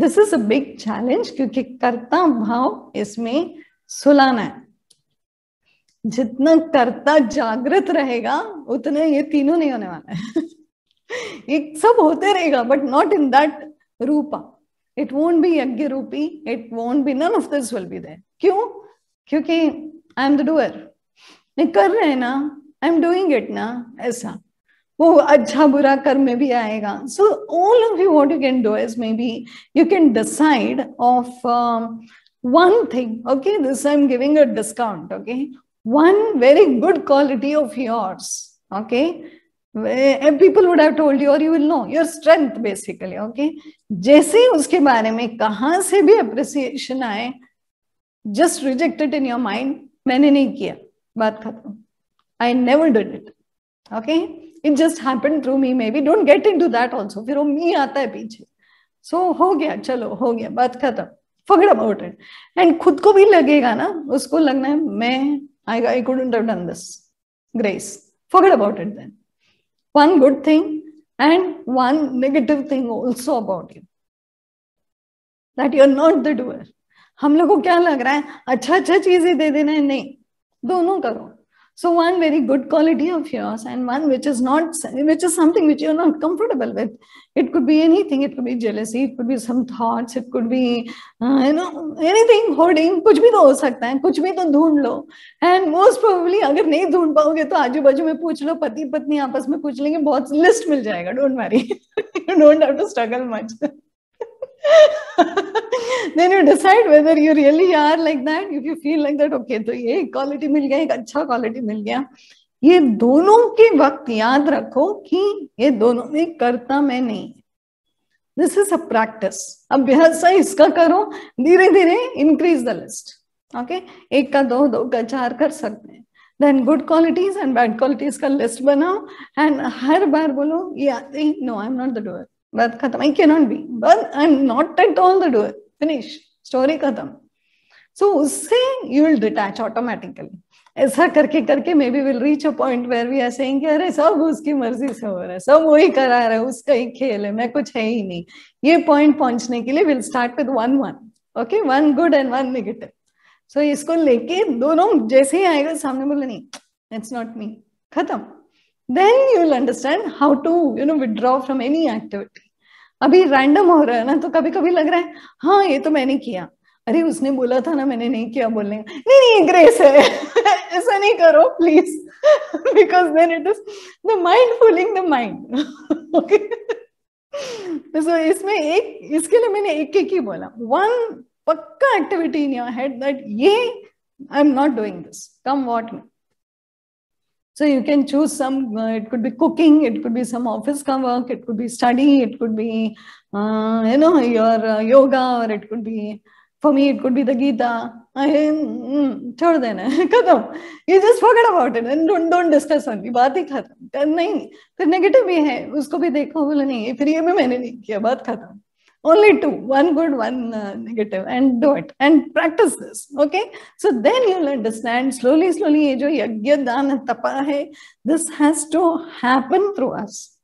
This is a big challenge क्योंकि कर्ता भाव इसमें सुलाना है जितना कर्ता जागृत रहेगा उतने ये तीनों नहीं होने वाला है ये सब होते रहेगा बट नॉट इन दैट रूपा इट वोंट बी यज्ञ रूपी it won't be none of this will be there क्यों क्योंकि आई एम द डूअर कर रहे ना आई एम डूइंग इट ना ऐसा वो अच्छा बुरा कर्म में भी आएगा so all of you what you can do is maybe you can decide of one thing okay this i'm giving a discount okay one very good quality of yours okay and people would have told you or you will know your strength basically okay जैसे उसके बारे में कहां से भी appreciation I just rejected in your mind मैंने नहीं किया बात खत्म I never did it okay it just happen through me maybe don't get into that also फिर वो मी आता है पीछे सो so, हो गया चलो हो गया बात खत्म फगड़ अबाउट इट एंड खुद को भी लगेगा ना उसको लगना है मैं I I couldn't have done this grace फगड़ about it then one good thing and one negative thing also about it that you are not the doer हम लोग को क्या लग रहा है अच्छा अच्छा चीजें दे देना है नहीं दोनों करो So one very good quality of yours and one which is not, which is something which you're not comfortable with. It could be anything. It could be jealousy. It could be some thoughts. It could be, uh, you know, anything holding. कुछ भी तो हो सकता है. कुछ भी तो ढूंढ लो. And most probably अगर नहीं ढूंढ पाओगे तो आजू बाजू में पूछ लो पति पत्नी आपस में पूछ लेंगे बहुत लिस्ट मिल जाएगा. Don't worry. you don't have to struggle much. then you decide whether you really are like that if you feel like that okay तो ये क्वालिटी मिल गया एक अच्छा क्वालिटी मिल गया ये दोनों के वक्त याद रखो कि ये दोनों में करता मैं नहीं दिस इज अ प्रैक्टिस अभ्यास इसका करो धीरे धीरे इंक्रीज द लिस्ट ओके एक का दो दो का चार कर सकते हैं then good qualities and bad qualities का लिस्ट बनाओ एंड हर बार बोलो ये no I am not the doer That's khatam. I cannot be. But I'm not at all the doer. Finish. Story khatam. So उससे you will detach automatically. ऐसा करके करके maybe will reach a point where we are saying कि अरे सब उसकी मर्जी से हो रहा है सब वही करा रहा है उसका ही खेल है मैं कुछ है ही नहीं ये पॉइंट पहुंचने के लिए will start with one one okay one good and one negative so इसको लेके दोनों जैसे ही आएगा सामने बोले नहीं इट्स नॉट मी खत्म then you will understand how to you know withdraw from any activity अभी रैंडम हो रहा है ना तो कभी कभी लग रहा है हाँ ये तो मैंने किया अरे उसने बोला था ना मैंने नहीं किया बोलने का नहीं नहीं ग्रेस है ऐसा नहीं करो please because then it is the mind fooling the mind okay so इसमें एक इसके लिए मैंने एक एक ही बोला वन पक्का activity in your head that ये I am not doing this come what may So you can choose some, uh, it could be cooking, it could be some office work, it could be study, it could be, uh, you know, your uh, yoga, or it could be, for me, it could be the Gita. I mean, mm, you just forget about it and don't don't discuss on it. ही खत्म नहीं फिर negative भी है उसको भी देखो बोला नहीं फिर ये भी मैंने नहीं किया बात only two one good one uh, negative, and do it and practice this okay so then you'll understand slowly slowly this has to happen through us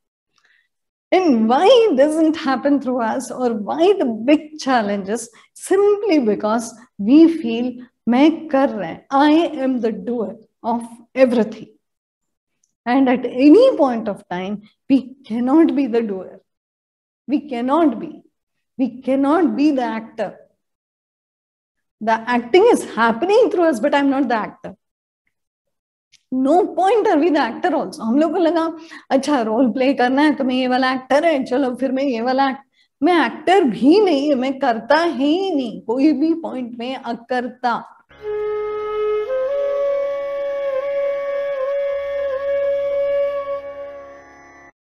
and why it doesn't happen through us or why the big challenges simply because we feel i am the doer of everything and at any point of time we cannot be the doer we cannot be We cannot be the actor. The acting is happening through us, but I'm not the actor. No point are with actor also हम लोग को लगा अच्छा role play करना है तो मैं ये वाला एक्टर है चलो फिर मैं ये वाला मैं एक्टर भी नहीं मैं करता ही नहीं कोई भी पॉइंट में अकर्ता